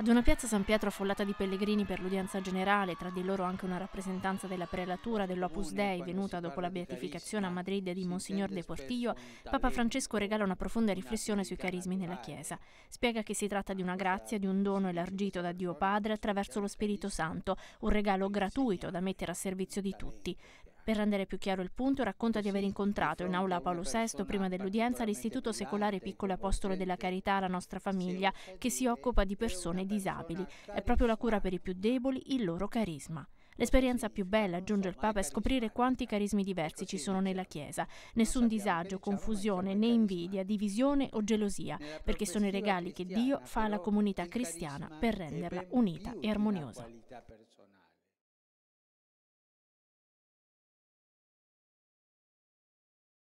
Ad una piazza San Pietro affollata di pellegrini per l'udienza generale, tra di loro anche una rappresentanza della prelatura dell'Opus Dei venuta dopo la beatificazione a Madrid di Monsignor De Portillo, Papa Francesco regala una profonda riflessione sui carismi nella Chiesa. Spiega che si tratta di una grazia, di un dono elargito da Dio Padre attraverso lo Spirito Santo, un regalo gratuito da mettere a servizio di tutti. Per rendere più chiaro il punto, racconta di aver incontrato in aula Paolo VI prima dell'udienza l'Istituto Secolare Piccolo Apostolo della Carità La Nostra Famiglia, che si occupa di persone disabili. È proprio la cura per i più deboli, il loro carisma. L'esperienza più bella, aggiunge il Papa, è scoprire quanti carismi diversi ci sono nella Chiesa. Nessun disagio, confusione, né invidia, divisione o gelosia, perché sono i regali che Dio fa alla comunità cristiana per renderla unita e armoniosa.